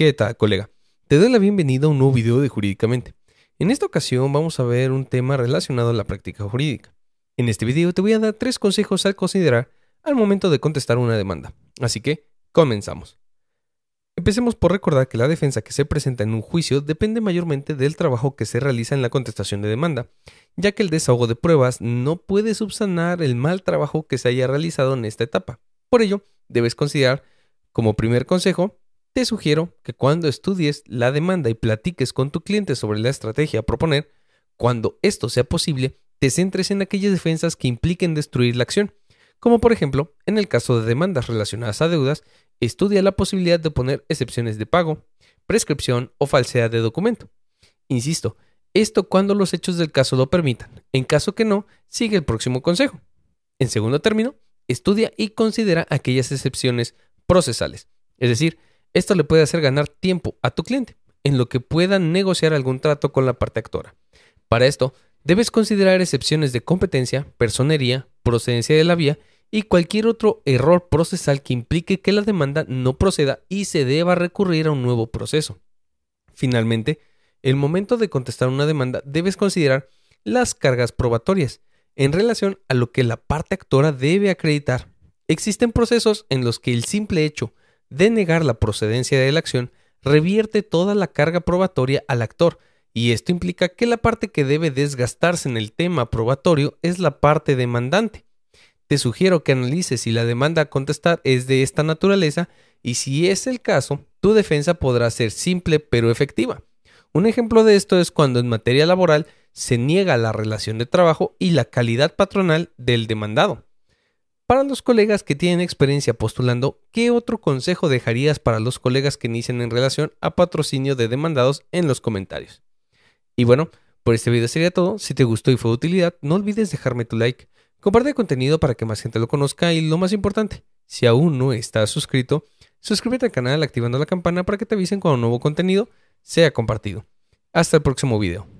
¿Qué tal, colega? Te doy la bienvenida a un nuevo video de Jurídicamente. En esta ocasión vamos a ver un tema relacionado a la práctica jurídica. En este video te voy a dar tres consejos a considerar al momento de contestar una demanda. Así que, comenzamos. Empecemos por recordar que la defensa que se presenta en un juicio depende mayormente del trabajo que se realiza en la contestación de demanda, ya que el desahogo de pruebas no puede subsanar el mal trabajo que se haya realizado en esta etapa. Por ello, debes considerar como primer consejo te sugiero que cuando estudies la demanda y platiques con tu cliente sobre la estrategia a proponer, cuando esto sea posible, te centres en aquellas defensas que impliquen destruir la acción, como por ejemplo, en el caso de demandas relacionadas a deudas, estudia la posibilidad de poner excepciones de pago, prescripción o falsedad de documento. Insisto, esto cuando los hechos del caso lo permitan. En caso que no, sigue el próximo consejo. En segundo término, estudia y considera aquellas excepciones procesales, es decir, esto le puede hacer ganar tiempo a tu cliente, en lo que puedan negociar algún trato con la parte actora. Para esto, debes considerar excepciones de competencia, personería, procedencia de la vía y cualquier otro error procesal que implique que la demanda no proceda y se deba recurrir a un nuevo proceso. Finalmente, el momento de contestar una demanda debes considerar las cargas probatorias en relación a lo que la parte actora debe acreditar. Existen procesos en los que el simple hecho de negar la procedencia de la acción revierte toda la carga probatoria al actor, y esto implica que la parte que debe desgastarse en el tema probatorio es la parte demandante. Te sugiero que analices si la demanda a contestar es de esta naturaleza y si es el caso, tu defensa podrá ser simple pero efectiva. Un ejemplo de esto es cuando en materia laboral se niega la relación de trabajo y la calidad patronal del demandado. Para los colegas que tienen experiencia postulando, ¿qué otro consejo dejarías para los colegas que inician en relación a patrocinio de demandados en los comentarios? Y bueno, por este video sería todo. Si te gustó y fue de utilidad, no olvides dejarme tu like. Comparte el contenido para que más gente lo conozca y lo más importante, si aún no estás suscrito, suscríbete al canal activando la campana para que te avisen cuando un nuevo contenido sea compartido. Hasta el próximo video.